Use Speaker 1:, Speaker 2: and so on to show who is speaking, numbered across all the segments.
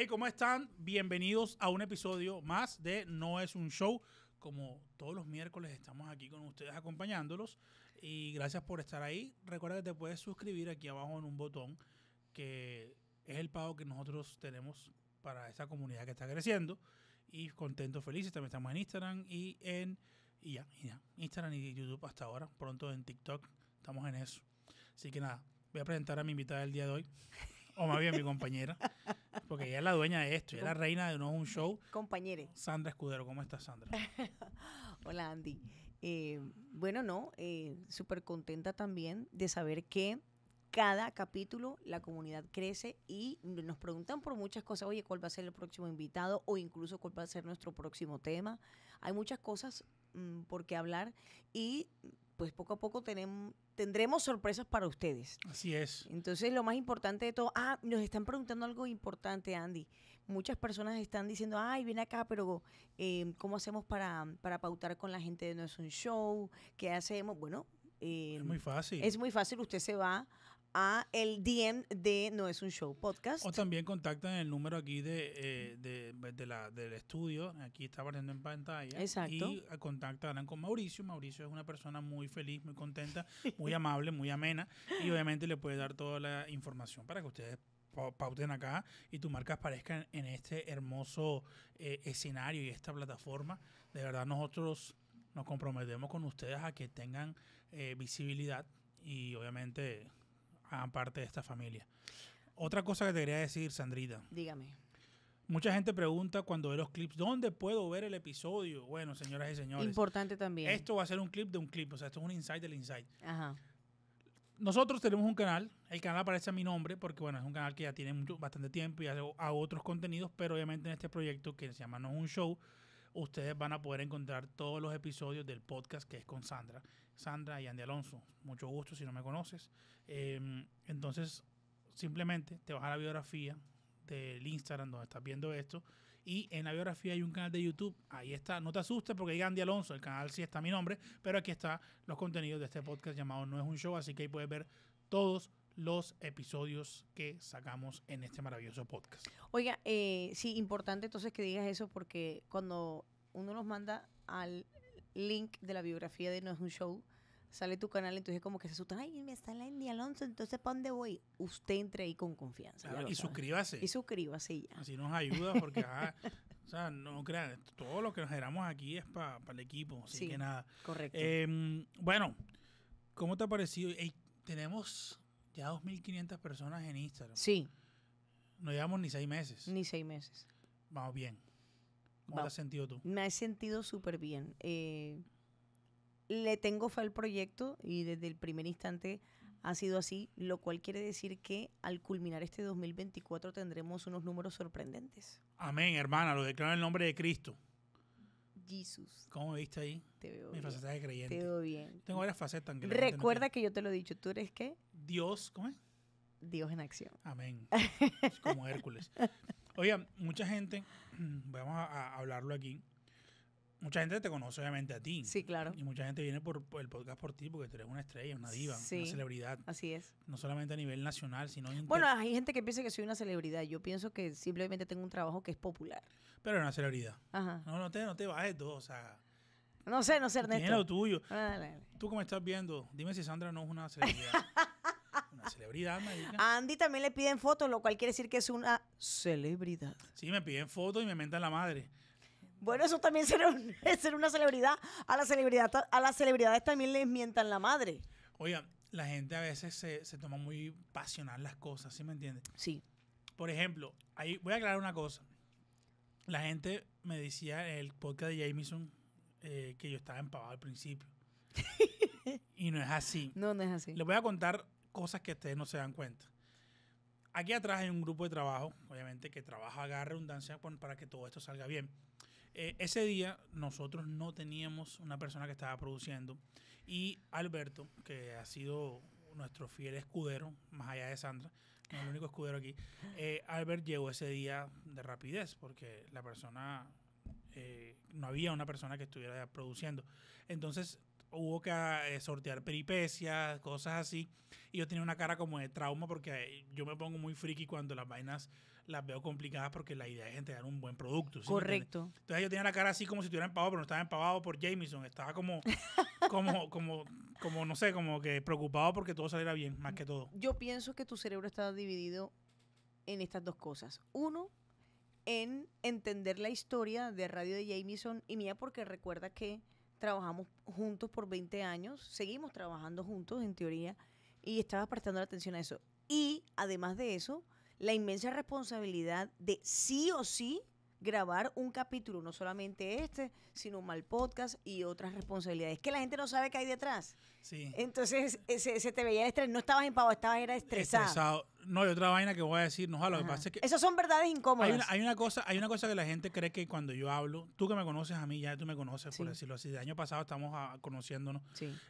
Speaker 1: Hey, ¿cómo están? Bienvenidos a un episodio más de No es un show. Como todos los miércoles estamos aquí con ustedes acompañándolos y gracias por estar ahí. Recuerda que te puedes suscribir aquí abajo en un botón que es el pago que nosotros tenemos para esta comunidad que está creciendo y contentos, felices. También estamos en Instagram y en Instagram y YouTube hasta ahora. Pronto en TikTok estamos en eso. Así que nada, voy a presentar a mi invitada del día de hoy, o más bien mi compañera. Porque ella es la dueña de esto, ella es la reina de No un show. Compañere. Sandra Escudero, ¿cómo estás, Sandra?
Speaker 2: Hola, Andy. Eh, bueno, no, eh, súper contenta también de saber que cada capítulo la comunidad crece y nos preguntan por muchas cosas, oye, ¿cuál va a ser el próximo invitado o incluso cuál va a ser nuestro próximo tema? Hay muchas cosas mm, por qué hablar y pues poco a poco tenemos tendremos sorpresas para ustedes. Así es. Entonces, lo más importante de todo, ah, nos están preguntando algo importante, Andy. Muchas personas están diciendo, ay, ven acá, pero eh, ¿cómo hacemos para, pautar con la gente de nuestro show? ¿Qué hacemos? Bueno, eh, es muy fácil. Es muy fácil. Usted se va a el DM de No es un show podcast. O también contactan el número
Speaker 1: aquí de, eh, pues, la, del estudio, aquí está apareciendo en pantalla. Exacto. Y eh, contactarán con Mauricio. Mauricio es una persona muy feliz, muy contenta, muy amable, muy amena y obviamente le puede dar toda la información para que ustedes pauten acá y tus marcas aparezca en este hermoso eh, escenario y esta plataforma. De verdad nosotros nos comprometemos con ustedes a que tengan visibilidad y obviamente a parte de esta familia. Otra cosa que te quería decir, Sandrita. Dígame. Mucha gente pregunta cuando ve los clips, ¿dónde puedo ver el episodio? Bueno, señoras y señores. Importante también. Esto va a ser un clip de un clip, o sea, esto es un insight del insight. Ajá. Nosotros tenemos un canal, el canal aparece a mi nombre porque, bueno, es un canal que ya tiene bastante tiempo y hace a otros contenidos, pero obviamente en este proyecto que se llama No es un Show, ustedes van a poder encontrar todos los episodios del podcast que es con Sandra Sandra y Andy Alonso. Mucho gusto si no me conoces. Em, entonces, simplemente te vas a la biografía del Instagram donde estás viendo esto. Y en la biografía hay un canal de YouTube. Ahí está. No te asustes porque hay Andy Alonso. El canal sí está mi nombre. Pero aquí está los contenidos de este podcast llamado No es un show. Así que ahí puedes ver todos los episodios que sacamos en este maravilloso podcast.
Speaker 2: Oiga, eh, sí, importante entonces que digas eso porque cuando uno nos manda al link de la biografía de No es un show, sale tu canal, entonces como que se asustan, ay, me está la India Alonso, entonces ¿para dónde voy? Usted entre ahí con confianza. y suscríbase. Y suscríbase ya.
Speaker 1: Así nos ayuda porque, o sea, no crean, todo lo que nos generamos aquí es para el equipo, así que nada. Correcto. Em, bueno, ¿cómo te ha parecido? tenemos ya 2.500 personas en Instagram. Sí. No llevamos ni seis meses. Ni
Speaker 2: seis meses. Vamos bien. ¿Cómo te has sentido tú? Me he sentido súper bien. Eh, le tengo fe al proyecto y desde el primer instante ha sido así, lo cual quiere decir que al culminar este 2024 tendremos unos números sorprendentes.
Speaker 1: Amén, hermana, lo declaro en el nombre de Cristo. Jesús. ¿Cómo viste ahí? Te veo Mi faceta de creyente. Te veo bien. Tengo varias facetas. Recuerda
Speaker 2: que yo te lo he dicho, ¿tú eres qué? Dios, ¿cómo es? Dios en acción. Amén. Es como Hércules.
Speaker 1: Oigan, mucha gente, vamos a hablarlo aquí, mucha gente te conoce obviamente a ti. Sí, claro. Y mucha gente viene por, el podcast por ti porque tú eres una estrella, una diva, una celebridad. Así es. No solamente a nivel nacional, sino... Bueno,
Speaker 2: hay gente que piensa que soy una celebridad. Yo pienso que simplemente tengo un trabajo que es popular.
Speaker 1: Pero es una celebridad. Ajá. No, no te, no te bajes o sea...
Speaker 2: No sé, no sé, Ernesto. Tiene lo tuyo.
Speaker 1: Ah, tú como estás viendo, dime si Sandra no es una celebridad. una celebridad,
Speaker 2: A Andy también le piden fotos, lo cual quiere decir que es una celebridad.
Speaker 1: Sí, me piden fotos y me mentan la madre.
Speaker 2: Bueno, eso también será ser una celebridad. A la celebridad, a las celebridades también les mientan la madre.
Speaker 1: Oigan, la gente a veces se, toma muy pasional las cosas, ¿sí me entiendes? Sí. Por ejemplo, ahí voy a aclarar una cosa. La gente me decía en el podcast de Jameson eh, que yo estaba empavado al principio. y no es así. No, no es así. Les voy a contar cosas que ustedes no se dan cuenta. Aquí atrás hay un grupo de trabajo, obviamente, que trabaja, haga redundancia para que todo esto salga bien. Eh, ese día nosotros no teníamos una persona que estaba produciendo y Alberto, que ha sido nuestro fiel escudero, más allá de Sandra, el único escudero aquí, eh, Albert llegó ese día de rapidez porque la persona, eh, no había una persona que estuviera produciendo. Entonces hubo que sortear peripecias, cosas así. Y yo tenía una cara como de trauma porque yo me pongo muy friki cuando las vainas las veo complicadas porque la idea es entregar un buen producto. Correcto. Entonces yo tenía la cara así como si estuviera empavado, pero no estaba empavado por Jameson, estaba como, como, como, como, no sé, como que preocupado porque todo saliera bien, más que todo.
Speaker 2: Yo pienso que tu cerebro está dividido en estas dos cosas. Uno, en entender la historia de Radio de Jameson y mía, porque recuerda que trabajamos juntos por 20 años, seguimos trabajando juntos en teoría, y estaba prestando la atención a eso. Y además de eso, la inmensa responsabilidad de sí o sí grabar un capítulo, no solamente este, sino un mal podcast y otras responsabilidades que la gente no sabe que hay detrás. Sí. Entonces se, te veía estresado. no estabas en pavo, estabas era estresado. estresado.
Speaker 1: No, hay otra vaina que voy a decir, no, lo que pasa es que... Esas
Speaker 2: son verdades incómodas. Hay una,
Speaker 1: hay una, cosa, hay una cosa que la gente cree que cuando yo hablo, tú que me conoces a mí, ya tú me conoces, por decirlo así, de año pasado estamos ah, conociéndonos.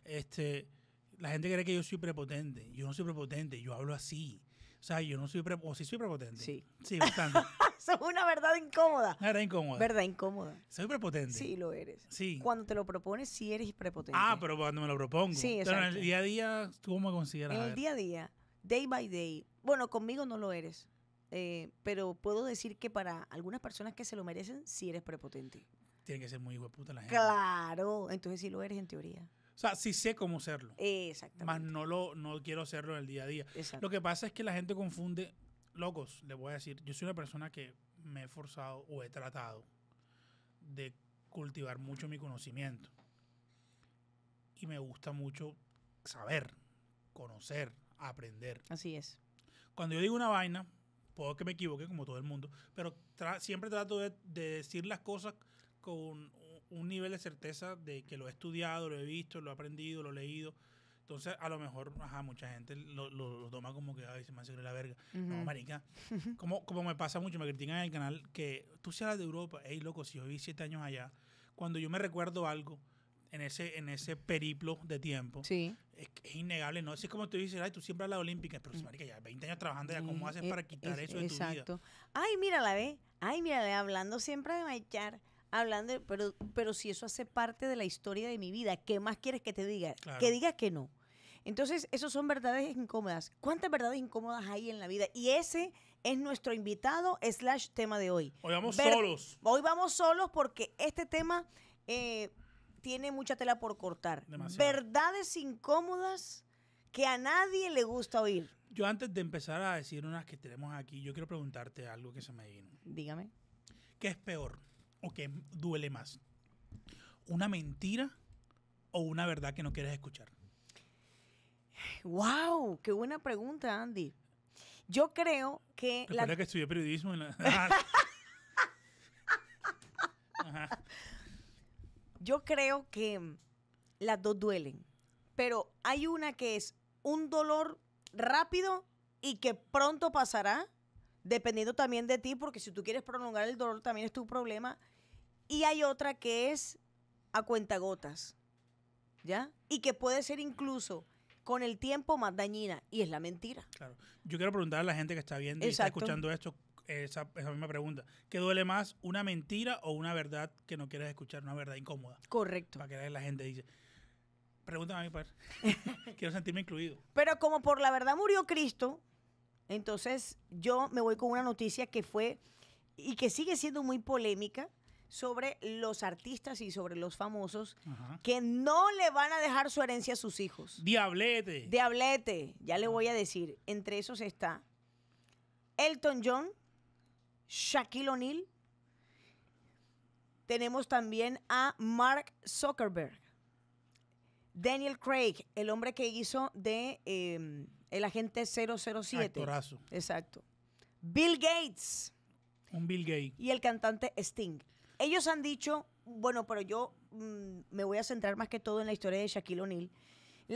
Speaker 1: Este, la gente cree que yo soy prepotente, yo no soy prepotente, yo hablo así o sea, yo no soy prepotente. O sí soy prepotente. Sí. Sí, bastante.
Speaker 2: Eso es una verdad incómoda. Una verdad incómoda. Verdad incómoda.
Speaker 1: Soy prepotente. Sí, lo eres. Sí.
Speaker 2: Cuando te lo propones, sí eres prepotente. Ah,
Speaker 1: pero cuando me lo propongo. Sí, exacto. Pero en el día a día, ¿tú cómo me consideras? En el día
Speaker 2: a día, day by day. Bueno, conmigo no lo eres. Eh, pero puedo decir que para algunas personas que se lo merecen, sí eres prepotente. Tiene que ser muy hijo la gente. Claro, entonces sí lo eres en teoría.
Speaker 1: O sea, sí sé cómo hacerlo. Exactamente. Más no, lo, quiero hacerlo en el día a día. Lo que pasa es que la gente confunde, locos, les voy a decir, yo soy una persona que me he forzado o he tratado de cultivar mucho mi conocimiento. Y me gusta mucho saber, conocer, aprender. Así es. Cuando yo digo una vaina, puedo que me equivoque como todo el mundo, pero siempre trato de, de, decir las cosas con un nivel de certeza de que lo he estudiado, lo he visto, lo he aprendido, lo he leído. Entonces, a lo mejor, ajá, mucha gente lo, lo, toma como que, ay, se me hace la verga. No, marica. Como, como me pasa mucho, me critican en el canal que tú seas de Europa, hey, loco, si yo viví siete años allá, cuando yo me recuerdo algo en ese, en ese periplo de tiempo, sí. es, innegable, ¿no? Es como tú dices, ay, tú siempre a la olímpicas pero, mm. marica, ya 20 años trabajando ya, ¿cómo haces e para quitar eso de tu vida? Exacto.
Speaker 2: Ay, mírala, ve. Ay, mírala, hablando siempre de maichar hablando, pero, pero si eso hace parte de la historia de mi vida, ¿qué más quieres que te diga? Que diga que no. Entonces, esos son verdades incómodas. ¿Cuántas verdades incómodas hay en la vida? Y ese es nuestro invitado slash tema de hoy. Hoy vamos solos. Hoy vamos solos porque este tema eh, tiene mucha tela por cortar. Verdades incómodas que a nadie le
Speaker 1: gusta oír. Yo
Speaker 2: antes de empezar a decir
Speaker 1: unas que tenemos aquí, yo quiero preguntarte algo que se me viene. Dígame. ¿Qué es peor? o qué duele más? ¿Una mentira o una verdad que no quieres escuchar?
Speaker 2: ¡Wow! ¡Qué buena pregunta, Andy! Yo creo que. Recuerda
Speaker 1: que estudié periodismo en la...
Speaker 2: Yo creo que las dos duelen, pero hay una que es un dolor rápido y que pronto pasará dependiendo también de ti, porque si tú quieres prolongar el dolor también es tu problema. Y hay otra que es a cuentagotas, ¿ya? Y que puede ser incluso con el tiempo más dañina, y es la mentira.
Speaker 1: Claro. Yo quiero preguntar a la gente que está viendo y está escuchando esto, esa, misma pregunta. ¿Qué duele más, una mentira o una verdad que no quieres escuchar, una verdad incómoda? Correcto. Para que la gente dice. Pregúntame a mi padre. Quiero sentirme incluido.
Speaker 2: Pero como por la verdad murió Cristo, entonces, yo me voy con una noticia que fue y que sigue siendo muy polémica sobre los artistas y sobre los famosos que no le van a dejar su herencia a sus hijos. Diablete. Diablete, ya le voy a decir. Entre esos está Elton John, Shaquille O'Neal. Tenemos también a Mark Zuckerberg, Daniel Craig, el hombre que hizo de... Em, el agente 007. Exacto. Bill Gates. Un Bill Gates. Y el cantante Sting. Ellos han dicho, bueno, pero yo mm, me voy a centrar más que todo en la historia de Shaquille O'Neal. Y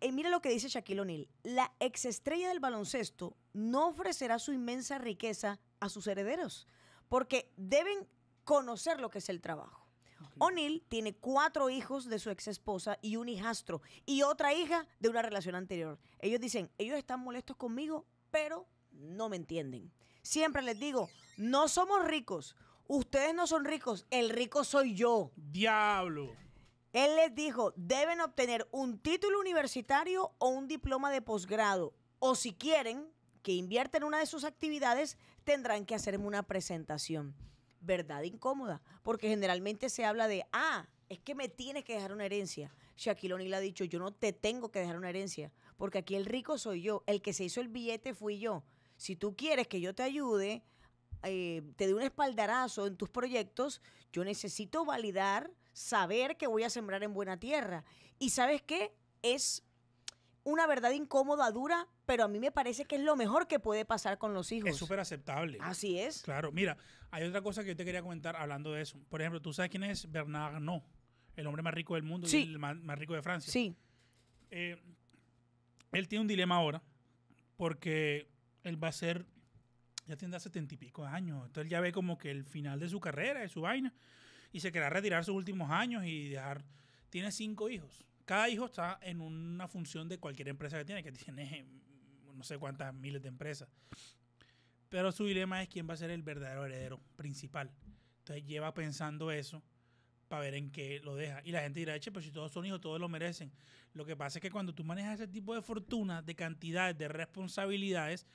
Speaker 2: eh, mira lo que dice Shaquille O'Neal. La exestrella del baloncesto no ofrecerá su inmensa riqueza a sus herederos, porque deben conocer lo que es el trabajo. O'Neill tiene cuatro hijos de su ex esposa y un hijastro y otra hija de una relación anterior. Ellos dicen, ellos están molestos conmigo, pero no me entienden. Siempre les digo, no somos ricos. Ustedes no son ricos, el rico soy yo. Diablo. Él les dijo, deben obtener un título universitario o un diploma de posgrado. O si quieren que invierten en una de sus actividades, tendrán que hacerme una presentación verdad incómoda, porque generalmente se habla de, ah, es que me tienes que dejar una herencia. Shaquille le ha dicho, yo no te tengo que dejar una herencia, porque aquí el rico soy yo, el que se hizo el billete fui yo. Si tú quieres que yo te ayude, eh, te dé un espaldarazo en tus proyectos, yo necesito validar, saber que voy a sembrar en buena tierra. ¿Y sabes qué? Es una verdad incómoda, dura, pero a mí me parece que es lo mejor que puede pasar con los hijos. Es súper aceptable. Así es.
Speaker 1: Claro, mira, hay otra cosa que yo te quería comentar hablando de eso. Por ejemplo, ¿tú sabes quién es Bernard no El hombre más rico del mundo y el más, rico de Francia. Sí. Eh, él tiene un dilema ahora porque él va a ser, ya tiene setenta y pico años, entonces él ya ve como que el final de su carrera, de su vaina, y se querrá retirar sus últimos años y dejar, tiene cinco hijos. Cada hijo está en una función de cualquier empresa que tiene, que tiene no sé cuántas miles de empresas. Pero su dilema es quién va a ser el verdadero heredero principal. Entonces lleva pensando eso para ver en qué lo deja. Y la gente dirá, eche, pero si todos son hijos, todos lo merecen. Lo que pasa es que cuando tú manejas ese tipo de fortuna, de cantidades, de responsabilidades,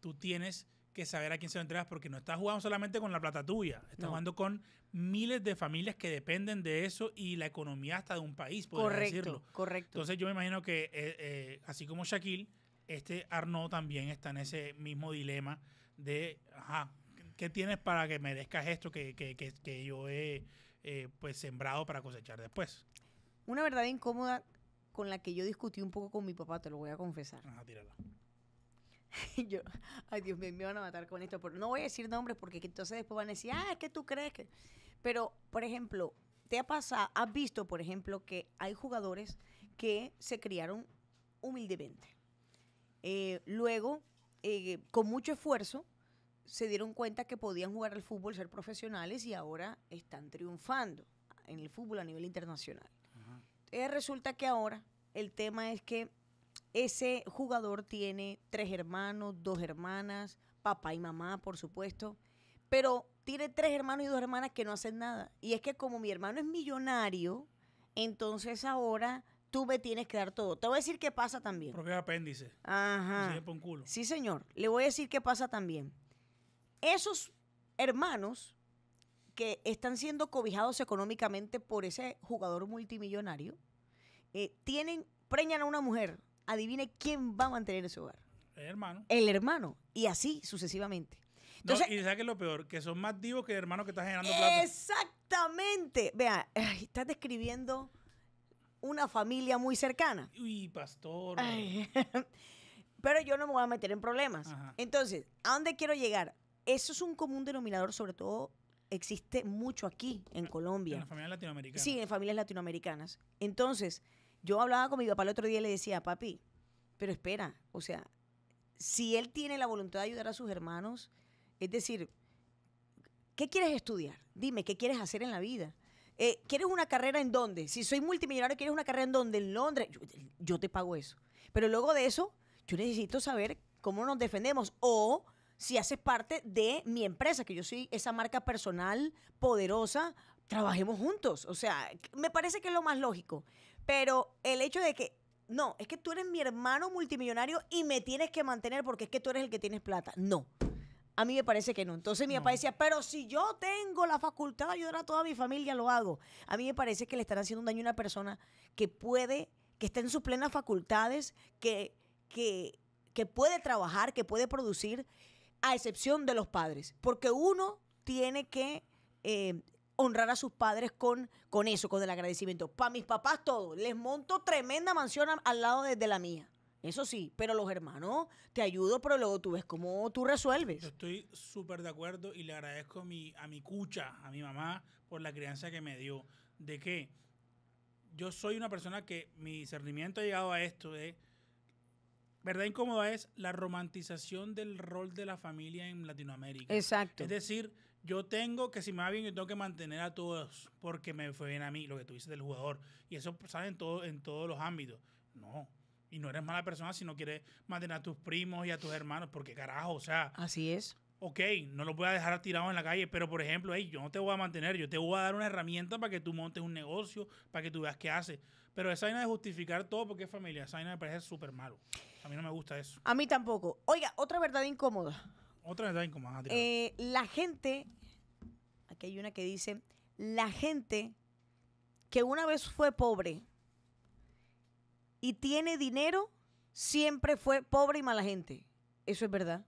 Speaker 1: tú tienes que saber a quién se lo entregas porque no estás jugando solamente con la plata tuya, estás jugando con miles de familias que dependen de eso y la economía hasta de un país, por decirlo. Correcto. Entonces yo me imagino que eh, eh, así como Shaquille, este Arnaud también está en ese mismo dilema de, ajá, ¿qué tienes para que merezcas esto que, yo he eh, pues sembrado para cosechar
Speaker 2: después? Una verdad incómoda con la que yo discutí un poco con mi papá, te lo voy a confesar. Ajá, tírala. yo, ay Dios mío, me van a matar con esto, pero no voy a decir nombres porque entonces después van a decir, ah, es que tú crees que... Pero, por ejemplo, te ha pasado, has visto, por ejemplo, que hay jugadores que se criaron humildemente eh, luego, eh, con mucho esfuerzo, se dieron cuenta que podían jugar al fútbol, ser profesionales y ahora están triunfando en el fútbol a nivel internacional. Eh, resulta que ahora el tema es que ese jugador tiene tres hermanos, dos hermanas, papá y mamá, por supuesto, pero tiene tres hermanos y dos hermanas que no hacen nada. Y es que como mi hermano es millonario, entonces ahora tú me tienes que dar todo. Te voy a decir qué pasa también. Porque
Speaker 1: es apéndice.
Speaker 2: Ajá. Sí, señor. Le voy a decir qué pasa también. Esos hermanos que están siendo cobijados económicamente por ese jugador multimillonario, eh, tienen, preñan a una mujer. Adivine quién va a mantener ese hogar. El hermano. El hermano. Y así sucesivamente.
Speaker 1: Entonces, y sabes que es lo peor, que son más divos que el hermano que está generando plata.
Speaker 2: Exactamente. Vea, estás describiendo una familia muy cercana. Uy,
Speaker 1: pastor.
Speaker 2: Pero yo no me voy a meter en problemas. Entonces, ¿a dónde quiero llegar? Eso es un común denominador, sobre todo existe mucho aquí en ah, Colombia. En las
Speaker 1: familias latinoamericanas. Sí,
Speaker 2: en familias latinoamericanas. Entonces, yo hablaba con mi papá el otro día y le decía, papi, pero espera, o sea, si él tiene la voluntad de ayudar a sus hermanos, es decir, ¿qué quieres estudiar? Dime, ¿qué quieres hacer en la vida? Eh, ¿quieres una carrera en dónde? Si soy multimillonario, ¿quieres una carrera en dónde? En Londres. Yo, yo te pago eso. Pero luego de eso, yo necesito saber cómo nos defendemos o si haces parte de mi empresa, que yo soy esa marca personal poderosa, trabajemos juntos. O sea, me parece que es lo más lógico. Pero el hecho de que, no, es que tú eres mi hermano multimillonario y me tienes que mantener porque es que tú eres el que tienes plata. No. A mí me parece que no. Entonces mi papá decía, pero si yo tengo la facultad de ayudar a toda mi familia, lo hago. A mí me parece que le están haciendo un daño a una persona que puede, que está en sus plenas facultades, que, que, puede trabajar, que puede producir, a excepción de los padres. Porque uno tiene que eh, honrar a sus padres con, con eso, con el agradecimiento. Para mis papás todo. Les monto tremenda mansión al lado de la mía. Eso sí, pero los hermanos te ayudo, pero luego tú ves cómo tú resuelves.
Speaker 1: estoy súper de acuerdo y le agradezco a mi, a mi cucha, a mi mamá, por la crianza que me dio. De que yo soy una persona que mi discernimiento ha llegado a esto de... ¿eh? Verdad incómoda es la romantización del rol de la familia en Latinoamérica. Exacto. Es decir, yo tengo que si me va bien, yo tengo que mantener a todos porque me fue bien a mí, lo que tú dices del jugador. Y eso sale en, todo, en todos los ámbitos. No, y no eres mala persona si no quieres mantener a tus primos y a tus hermanos, porque carajo, o sea. Así es. Ok, no lo voy a dejar tirado en la calle, pero por ejemplo, hey, yo no te voy a mantener, yo te voy a dar una herramienta para que tú montes un negocio, para que tú veas qué haces. Pero esa vaina de justificar todo porque es familia, esa vaina me parece súper malo. A mí no me gusta eso.
Speaker 2: A mí tampoco. Oiga, otra verdad incómoda. Otra verdad incómoda. Eh, la gente, aquí hay una que dice, la gente que una vez fue pobre y tiene dinero, siempre fue pobre y mala gente. Eso es verdad.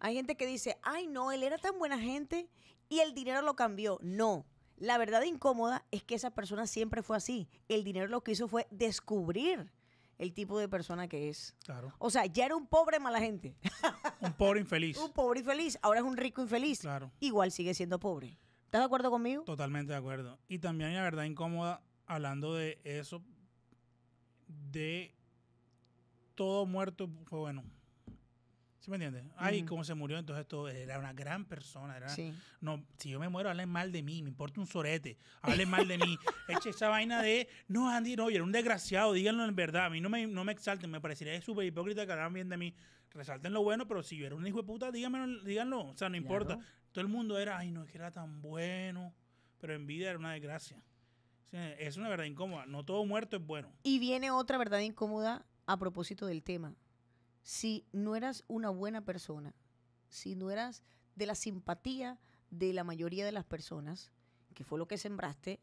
Speaker 2: Hay gente que dice, ay no, él era tan buena gente y el dinero lo cambió. No, la verdad incómoda es que esa persona siempre fue así. El dinero lo que hizo fue descubrir el tipo de persona que es. Claro. O sea, ya era un pobre mala gente. un pobre infeliz. un pobre infeliz. Ahora es un rico infeliz. Claro. Igual sigue siendo pobre. ¿Estás de acuerdo conmigo? Totalmente de acuerdo. Y también la verdad incómoda,
Speaker 1: hablando de eso, de todo muerto fue pues bueno. ¿Sí me entiendes? Ay, cómo se murió, entonces todo era una gran persona. No, si yo me muero, hablen mal de mí, me importa un sorete, hablen mal de mí. Eche esa vaina de, no, Andy, no, yo era un desgraciado, díganlo en verdad, a mí no me, no me exalten, me parecería súper hipócrita que hablaran bien de mí. Resalten lo bueno, pero si yo era un hijo de puta, díganlo, o sea, no importa. Todo el mundo era, ay, no, es que era tan bueno, pero en vida era una desgracia es una verdad incómoda. No todo muerto es bueno.
Speaker 2: Y viene otra verdad incómoda a propósito del tema. Si no eras una buena persona, si no eras de la simpatía de la mayoría de las personas, que fue lo que sembraste,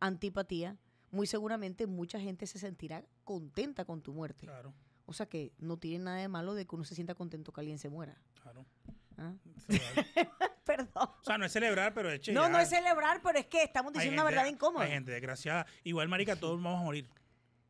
Speaker 2: antipatía, muy seguramente mucha gente se sentirá contenta con tu muerte. Claro. O sea que no tiene nada de malo de que uno se sienta contento que alguien se muera. Claro. ¿Ah?
Speaker 1: Perdón. O sea, no es celebrar, pero es No, no es
Speaker 2: celebrar, pero es que estamos diciendo una verdad incómoda.
Speaker 1: gente desgraciada. Igual, marica, todos vamos a morir.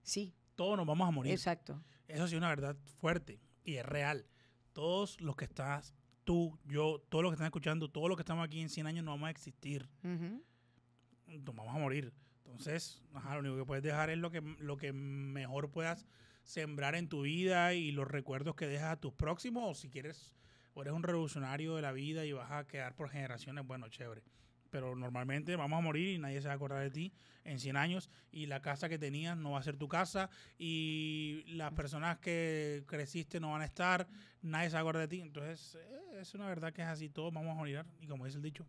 Speaker 1: Sí. Todos nos vamos a morir. Exacto. Eso sí es una verdad fuerte y es real. Todos los que estás, tú, yo, todos los que están escuchando, todos los que estamos aquí en 100 años no vamos a existir.
Speaker 2: Nos
Speaker 1: vamos a morir. Entonces, lo único que puedes dejar es lo que, lo que mejor puedas sembrar en tu vida y los recuerdos que dejas a tus próximos o si quieres o eres un revolucionario de la vida y vas a quedar por generaciones, bueno, chévere. Pero normalmente vamos a morir y nadie se va a acordar de ti en 100 años y la casa que tenías no va a ser tu casa y las personas que creciste no van a estar, nadie se va a acordar de ti. Entonces, eh, es una verdad que es así, todos vamos a morir y como dice el dicho,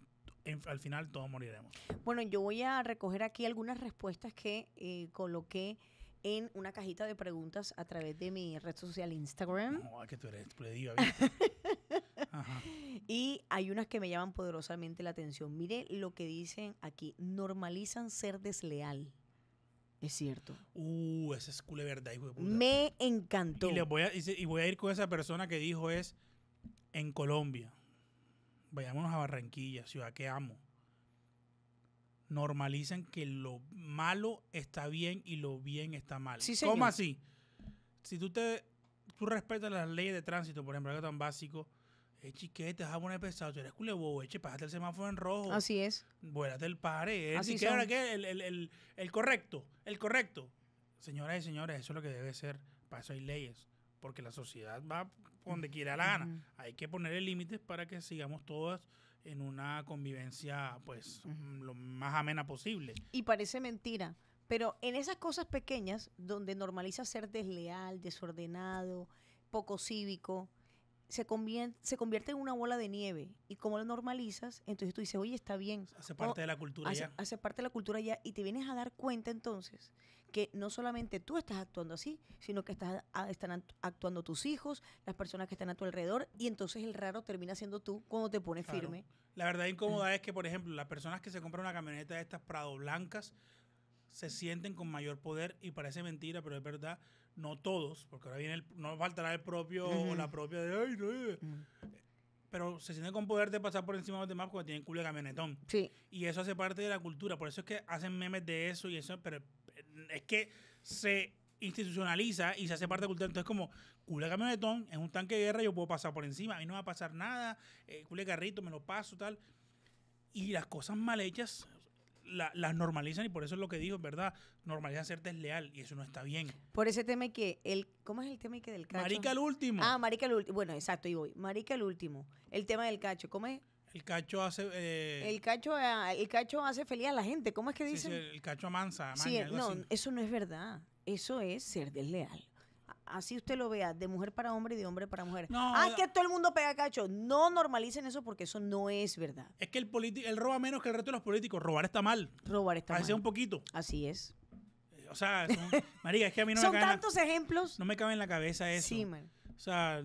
Speaker 1: al final todos moriremos.
Speaker 2: Bueno, yo voy a recoger aquí algunas respuestas que eh, coloqué en una cajita de preguntas a través de mi red social Instagram.
Speaker 1: tú eres
Speaker 2: Y hay unas que me llaman poderosamente la atención. Mire lo que dicen aquí, normalizan ser desleal.
Speaker 1: Es cierto. Uh, esa es culé verdad, de puta. Me encantó. Y, voy a, y voy a ir con esa persona que dijo es en Colombia. Vayámonos a Barranquilla, ciudad que amo. Normalizan que lo malo está bien y lo bien está mal. ¿Cómo así? Si tú te tú respetas las leyes de tránsito, por ejemplo, algo tan básico, Eche, chiquete, vas a poner pesado, tú eres culo eche, pásate el semáforo en rojo. Así es. Vuélate el pare, Así que ahora qué, el, correcto, el correcto. Señoras y señores, eso es lo que debe ser, para eso hay leyes, porque la sociedad va donde quiera la gana. Hay que ponerle límites para que sigamos todas en una convivencia, pues, lo más amena posible.
Speaker 2: Y parece mentira, pero en esas cosas pequeñas, donde normaliza ser desleal, desordenado, poco cívico, se convierte, se convierte en una bola de nieve. Y como lo normalizas, entonces tú dices, oye, está bien. Hace parte de la cultura ya. Hace parte de la cultura ya. Y te vienes a dar cuenta entonces que no solamente tú estás actuando así, sino que estás, ah, están actuando tus hijos, las personas que están a tu alrededor. Y entonces el raro termina siendo tú cuando te pones firme.
Speaker 1: La verdad incómoda es que, por ejemplo, las personas que se compran una camioneta de estas Prado blancas se sienten con mayor poder y parece mentira, pero es verdad no todos, porque ahora viene el, no faltará el propio o la propia de eh". Pero se tiene con poder de pasar por encima de los demás porque tienen culo de camionetón. Sí. Y eso hace parte de la cultura. Por eso es que hacen memes de eso y eso. Pero eh, es que se institucionaliza y se hace parte de la cultura. Entonces, como culo de camionetón es un tanque de guerra, yo puedo pasar por encima. A mí no va a pasar nada. Eh, culo carrito, me lo paso, tal. Y las cosas mal hechas las normalizan y por eso es lo que digo ¿verdad? Normalizan ser desleal y eso no está bien.
Speaker 2: Por ese tema que el ¿cómo es el tema que del cacho? Marica el último. Ah, marica el último. Bueno, exacto, y voy. Marica el último. El tema del cacho, ¿cómo es?
Speaker 1: El cacho hace eh, el
Speaker 2: cacho eh, el cacho hace feliz a la gente. ¿Cómo es que dicen? el
Speaker 1: cacho amansa, sí, no,
Speaker 2: eso no es verdad. Eso es ser desleal así usted lo vea, de mujer para hombre y de hombre para mujer. ah, que todo el mundo pega cacho. No normalicen eso porque eso no es verdad.
Speaker 1: Es que el político, él roba menos que el resto de los políticos. Robar está mal. Robar está Parece un poquito. Así es. Eh, o sea, María es que a mí no me cabe tantos ejemplos. No me cabe en la cabeza eso. Sí, man. O sea,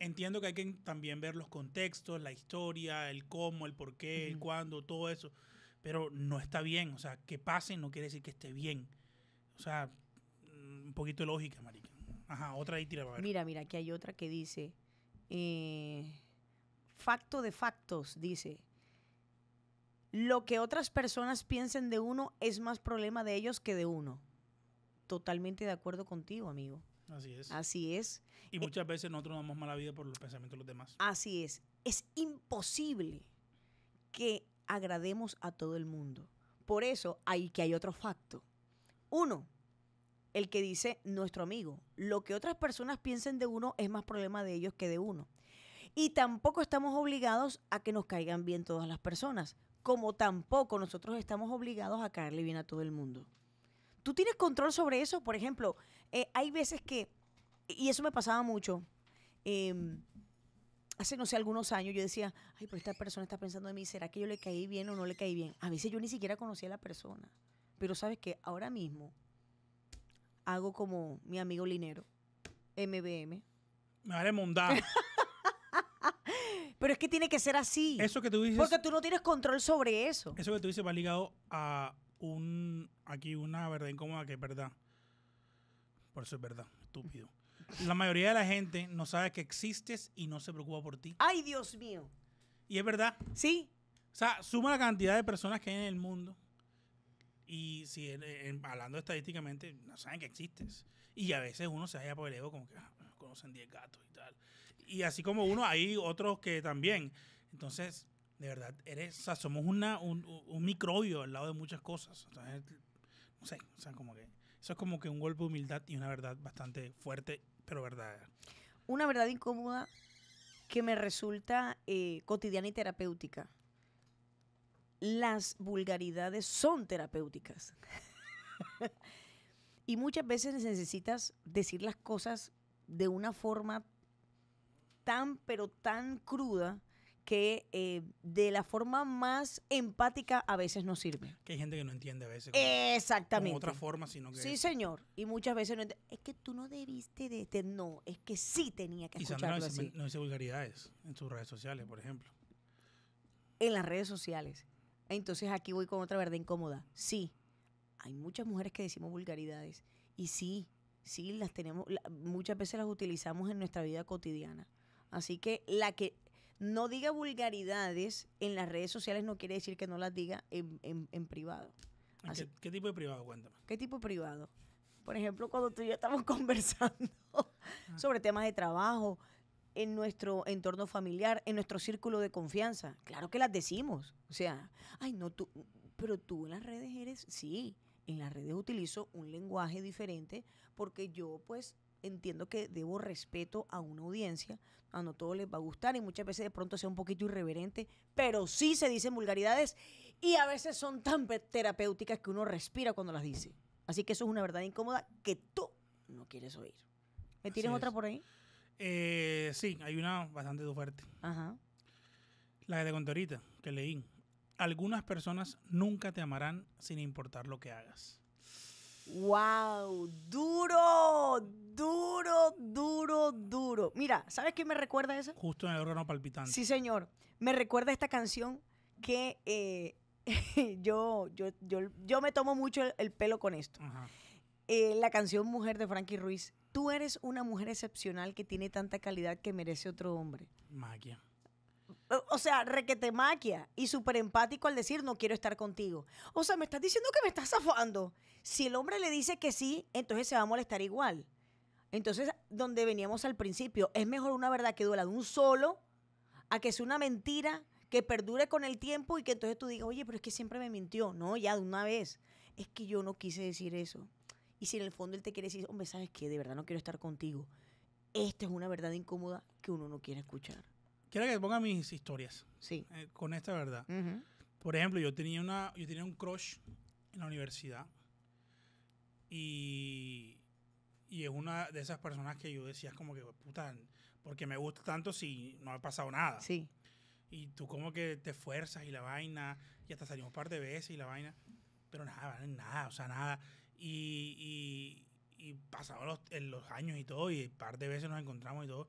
Speaker 1: entiendo que hay que también ver los contextos, la historia, el cómo, el por qué, el cuándo, todo eso. Pero no está bien. O sea, que pase no quiere decir que esté bien. O sea, un poquito de lógica, marica. Ajá, otra ahí ver.
Speaker 2: Mira, mira, aquí hay otra que dice. Eh, facto de factos, dice. Lo que otras personas piensen de uno es más problema de ellos que de uno. Totalmente de acuerdo contigo, amigo. Así es. Así es. Y muchas
Speaker 1: veces nosotros nos damos mala vida por los pensamientos de los demás.
Speaker 2: Así es. Es imposible que agrademos a todo el mundo. Por eso hay que hay otro facto. Uno, el que dice nuestro amigo. Lo que otras personas piensen de uno es más problema de ellos que de uno. Y tampoco estamos obligados a que nos caigan bien todas las personas, como tampoco nosotros estamos obligados a caerle bien a todo el mundo. ¿Tú tienes control sobre eso? Por ejemplo, eh, hay veces que, y eso me pasaba mucho, em, hace no sé algunos años yo decía, ay, pero esta persona está pensando en mí, ¿será que yo le caí bien o no le caí bien? A veces yo ni siquiera conocía a la persona. Pero sabes que ahora mismo hago como mi amigo Linero, MBM. Me haré mundar. Pero es que tiene que ser así. Eso que tú dices. Porque tú no tienes control sobre eso.
Speaker 1: Eso que tú dices va ligado a un. Aquí una verdad incómoda que es verdad. Por eso es verdad. Estúpido. La mayoría de la gente no sabe que existes y no se preocupa por ti.
Speaker 2: ¡Ay, Dios mío!
Speaker 1: Y es verdad. Sí. O sea, suma la cantidad de personas que hay en el mundo y si en, hablando estadísticamente, no saben que existes. Y a veces uno se halla por el ego como que ah, conocen 10 gatos y tal. Y así como uno, hay otros que también. Entonces, de verdad, eres, somos una, un, microbio al lado de muchas cosas. Entonces, no sé, o sea, como que eso es como que un golpe de humildad y una verdad bastante fuerte, pero verdadera.
Speaker 2: Una verdad incómoda que me resulta eh, cotidiana y terapéutica las vulgaridades son terapéuticas. y muchas veces necesitas decir las cosas de una forma tan, pero tan cruda que eh, de la forma más empática a veces no sirve.
Speaker 1: Que hay gente que no entiende a veces. Exactamente. De otra forma, sino que... Sí,
Speaker 2: señor. Y muchas veces no Es que tú no debiste de... Este. No, es que sí tenía que escucharlo Sandra
Speaker 1: no dice vulgaridades en sus redes sociales, por ejemplo.
Speaker 2: En las redes sociales. Entonces aquí voy con otra verdad incómoda. Sí, hay muchas mujeres que decimos vulgaridades y sí, sí las tenemos, muchas veces las utilizamos en nuestra vida cotidiana. Así que la que no diga vulgaridades en las redes sociales no quiere decir que no las diga en, privado.
Speaker 1: ¿Qué, ¿Qué, tipo de privado? Cuéntame.
Speaker 2: ¿Qué tipo de privado? Por ejemplo, cuando tú y yo estamos conversando sobre temas de trabajo, en nuestro entorno familiar, en nuestro círculo de confianza. Claro que las decimos. O sea, ay, no, tú, pero tú en las redes eres, sí, en las redes utilizo un lenguaje diferente porque yo pues entiendo que debo respeto a una audiencia, a no todo les va a gustar y muchas veces de pronto sea un poquito irreverente, pero sí se dicen vulgaridades y a veces son tan terapéuticas que uno respira cuando las dice. Así que eso es una verdad incómoda que tú no quieres oír. ¿Me tienes otra por ahí?
Speaker 1: Eh, sí, hay una bastante fuerte. Ajá. La que te conté ahorita, que leí. Algunas personas nunca te amarán sin importar lo que hagas.
Speaker 2: ¡Wow! Duro, duro, duro, duro. Mira, ¿sabes qué me recuerda eso?
Speaker 1: Justo en el órgano palpitante.
Speaker 2: Sí, señor. Me recuerda esta canción que eh, yo, yo, me tomo mucho el, pelo con esto. Ajá. Eh, la canción Mujer de Frankie Ruiz tú eres una mujer excepcional que tiene tanta calidad que merece otro hombre. Maquia. O sea, requete maquia y súper empático al decir no quiero estar contigo. O sea, me estás diciendo que me estás zafando. Si el hombre le dice que sí, entonces se va a molestar igual. Entonces, donde veníamos al principio, es mejor una verdad que duela de un solo a que sea una mentira que perdure con el tiempo y que entonces tú digas, oye, pero es que siempre me mintió. No, ya de una vez. Es que yo no quise decir eso. Y si en el fondo él te quiere decir, hombre, ¿sabes qué? De verdad no quiero estar contigo. Esta es una verdad incómoda que uno no quiere escuchar.
Speaker 1: Quiero que ponga mis historias. Sí. Eh, con esta verdad. Por ejemplo, yo tenía, una, yo tenía un crush en la universidad. Y, y es una de esas personas que yo decía, como que, puta, porque me gusta tanto si no ha pasado nada. Sí. Y tú como que te esfuerzas y la vaina, y hasta salimos un par de veces y la vaina, pero nada, nada, o sea, nada. Y, y, y los, los, años y todo, y un par de veces nos encontramos y todo.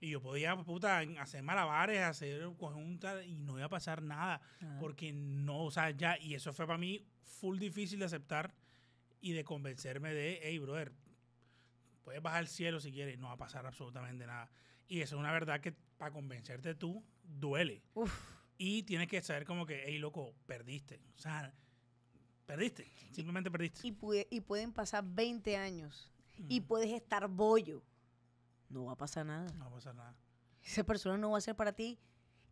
Speaker 1: Y yo podía, puta, hacer malabares, hacer conjuntas y no iba a pasar nada. Porque no, o sea, ya, y eso fue para mí full difícil de aceptar y de convencerme de, hey, brother, puedes bajar al cielo si quieres, no va a pasar absolutamente nada. Y eso es una verdad que para convencerte tú duele. Y tienes que
Speaker 2: saber como que, hey, loco, perdiste. O sea, Perdiste, simplemente perdiste. Y, y pueden pasar 20 años y puedes estar bollo. No va a pasar nada. No va a pasar nada. Esa persona no va a ser para ti.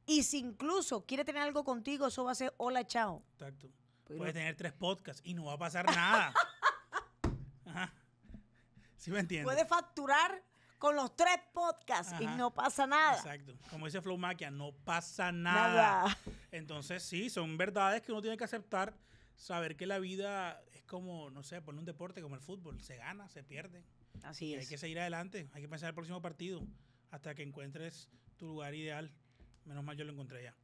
Speaker 2: Y si incluso quiere tener algo contigo, eso va a ser hola, chao.
Speaker 1: Exacto. Puedes tener tres podcasts y no va a pasar nada. Ajá. Sí me entiendes. Puedes
Speaker 2: facturar con los tres podcasts y no pasa nada. Exacto.
Speaker 1: Como dice Flow Maquia, no pasa nada. Entonces, sí, son verdades que uno tiene que aceptar saber que la vida es como, no sé, poner un deporte como el fútbol, se gana, se pierde. Así es. Hay que seguir adelante, hay que pensar el próximo partido hasta que encuentres tu lugar ideal. Menos mal yo lo encontré ya.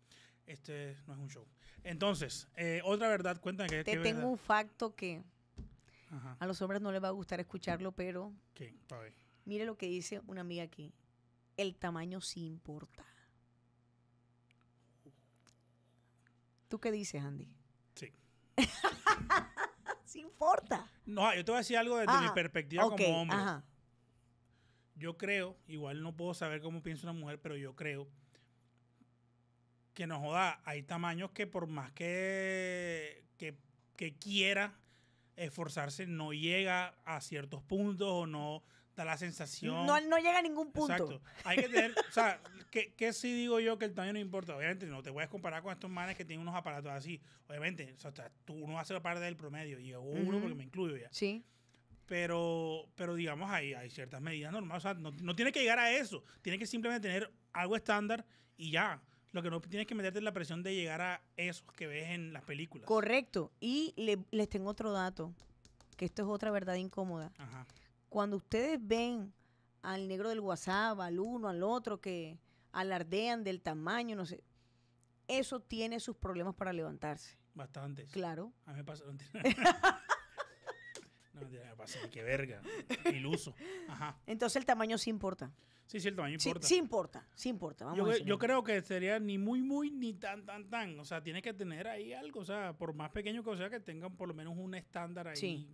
Speaker 1: Este no es un show. Entonces, eh, otra verdad, cuéntame que... Te tengo
Speaker 2: un facto que a los hombres no les va a gustar escucharlo, pero... Mire lo que dice una amiga aquí. El tamaño sí importa. ¿Tú qué dices, Andy? Sí sin importa. No, yo te voy a decir algo desde mi ah, perspectiva como hombre.
Speaker 1: Yo creo, igual no puedo saber cómo piensa una mujer, pero yo creo que nos joda, hay tamaños que por más que, que, que quiera esforzarse, no llega a ciertos puntos o no da la sensación. No, no
Speaker 2: llega a ningún punto. Exacto. Hay que tener, o
Speaker 1: sea, ¿qué si digo yo que el tamaño no importa. Obviamente no te puedes comparar con estos manes que tienen unos aparatos así. Obviamente, o sea, tú no haces parte del promedio y yo uno porque me incluyo ya. Sí. Pero, pero digamos, hay, hay ciertas medidas normales. O sea, no, tiene que llegar a eso. Tiene que simplemente tener algo estándar y ya. Lo que no tienes que meterte es la presión de llegar a esos que ves en las películas.
Speaker 2: Correcto. Y les tengo otro dato, que esto es otra verdad incómoda. Ajá. Cuando ustedes ven al negro del WhatsApp, al uno, al otro, que alardean del tamaño, no sé, eso tiene sus problemas para levantarse. Bastantes. Claro. A mí me pasa. No, me pasa, qué verga. Iluso. Ajá. Entonces el tamaño sí importa. Sí, sí, el tamaño importa. Sí, importa, sí importa. yo, creo
Speaker 1: que sería ni muy, muy, ni tan, tan, tan. O sea, tiene que tener ahí algo. O sea, por más pequeño que sea, que tengan por lo menos un estándar ahí